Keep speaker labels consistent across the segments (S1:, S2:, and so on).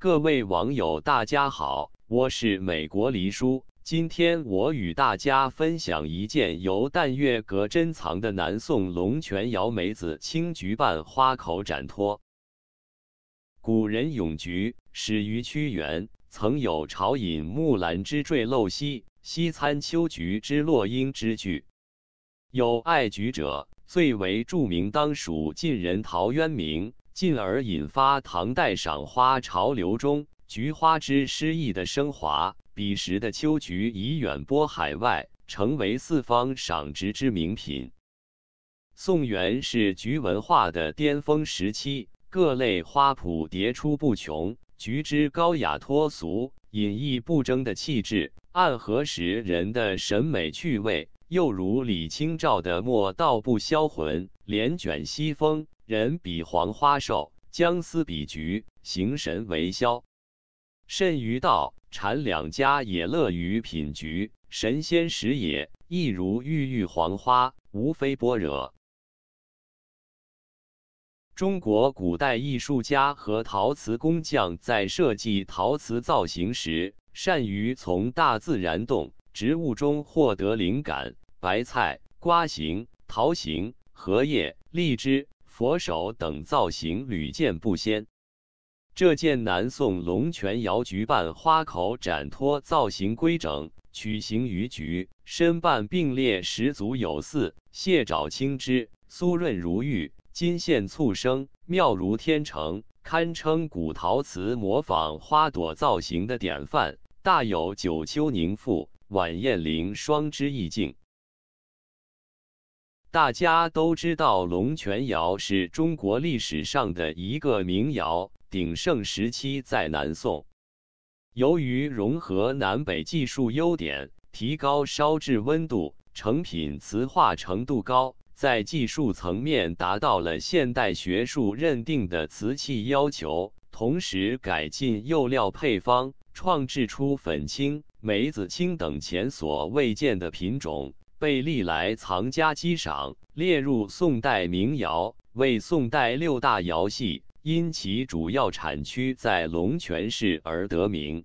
S1: 各位网友，大家好，我是美国黎叔。今天我与大家分享一件由淡月阁珍藏的南宋龙泉窑梅子青菊瓣花口盏托。古人咏菊始于屈原，曾有“朝饮木兰之坠漏兮，夕餐秋菊之落英”之句。有爱菊者，最为著名当属晋人陶渊明。进而引发唐代赏花潮流中菊花之诗意的升华。彼时的秋菊已远播海外，成为四方赏植之名品。宋元是菊文化的巅峰时期，各类花圃迭出不穷。菊之高雅脱俗、隐逸不争的气质，暗合时人的审美趣味。又如李清照的“莫道不销魂，帘卷西风。”人比黄花瘦，姜丝比菊形神为肖。甚于道禅两家也乐于品菊，神仙食也，亦如郁郁黄花，无非般若。中国古代艺术家和陶瓷工匠在设计陶瓷造型时，善于从大自然动植物中获得灵感：白菜、瓜形、桃形、荷叶、荔枝。佛手等造型屡见不鲜。这件南宋龙泉窑菊瓣花口展托造型规整，曲形于菊身瓣并列十足有似，蟹爪青枝酥润如玉，金线簇生，妙如天成，堪称古陶瓷模仿花朵造型的典范，大有九秋凝露，晚宴凌霜之意境。大家都知道，龙泉窑是中国历史上的一个名窑，鼎盛时期在南宋。由于融合南北技术优点，提高烧制温度，成品瓷化程度高，在技术层面达到了现代学术认定的瓷器要求。同时，改进釉料配方，创制出粉青、梅子青等前所未见的品种。被历来藏家激赏，列入宋代名窑，为宋代六大窑系，因其主要产区在龙泉市而得名。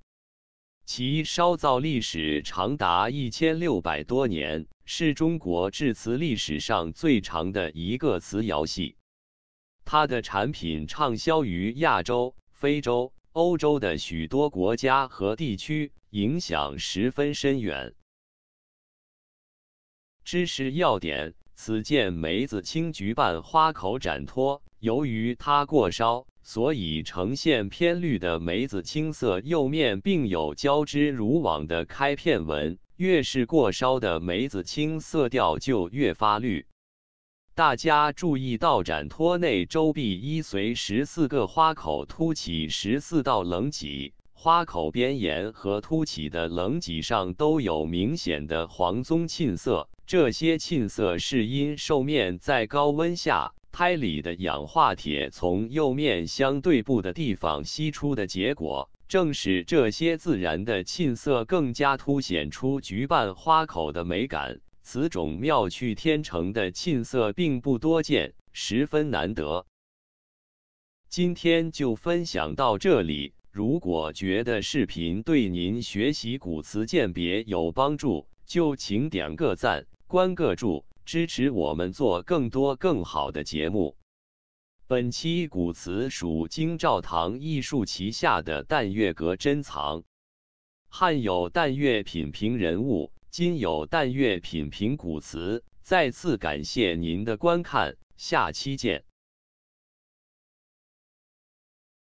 S1: 其烧造历史长达一千六百多年，是中国制瓷历史上最长的一个瓷窑系。它的产品畅销于亚洲、非洲、欧洲的许多国家和地区，影响十分深远。知识要点：此件梅子青菊瓣花口盏托，由于它过烧，所以呈现偏绿的梅子青色釉面，并有交织如网的开片纹。越是过烧的梅子青，色调就越发绿。大家注意到盏托内周壁依随十四个花口凸起，十四道棱脊。花口边沿和凸起的棱脊上都有明显的黄棕沁色，这些沁色是因寿面在高温下胎里的氧化铁从釉面相对部的地方析出的结果，正是这些自然的沁色更加凸显出菊瓣花口的美感。此种妙趣天成的沁色并不多见，十分难得。今天就分享到这里。如果觉得视频对您学习古词鉴别有帮助，就请点个赞、关个注，支持我们做更多更好的节目。本期古词属京兆堂艺术旗下的淡月阁珍藏。汉有淡月品评人物，今有淡月品评古词。再次感谢您的观看，下期见。